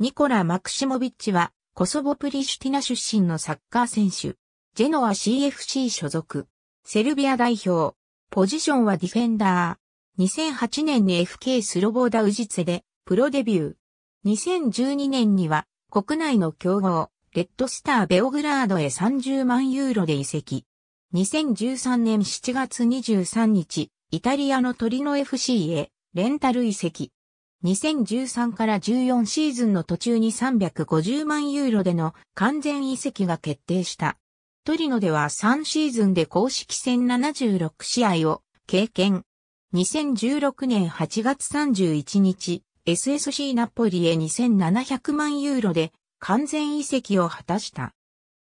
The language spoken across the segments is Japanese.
ニコラ・マクシモビッチは、コソボプリシュティナ出身のサッカー選手。ジェノア CFC 所属。セルビア代表。ポジションはディフェンダー。2008年に FK スロボーダウジツェで、プロデビュー。2012年には、国内の強豪、レッドスターベオグラードへ30万ユーロで移籍。2013年7月23日、イタリアのトリノ FC へ、レンタル移籍。2013から14シーズンの途中に350万ユーロでの完全移籍が決定した。トリノでは3シーズンで公式戦76試合を経験。2016年8月31日、SSC ナポリへ2700万ユーロで完全移籍を果たした。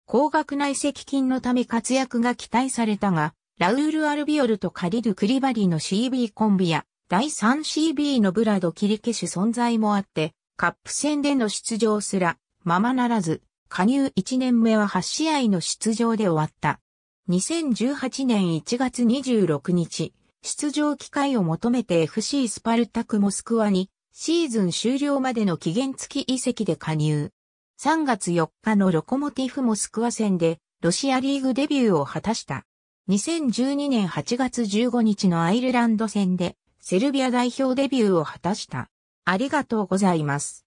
高額な移籍金のため活躍が期待されたが、ラウール・アルビオルとカリル・クリバリの CB コンビや第 3CB のブラド切り消し存在もあって、カップ戦での出場すら、ままならず、加入1年目は8試合の出場で終わった。2018年1月26日、出場機会を求めて FC スパルタクモスクワに、シーズン終了までの期限付き移籍で加入。3月4日のロコモティフモスクワ戦で、ロシアリーグデビューを果たした。2012年8月15日のアイルランド戦で、セルビア代表デビューを果たした。ありがとうございます。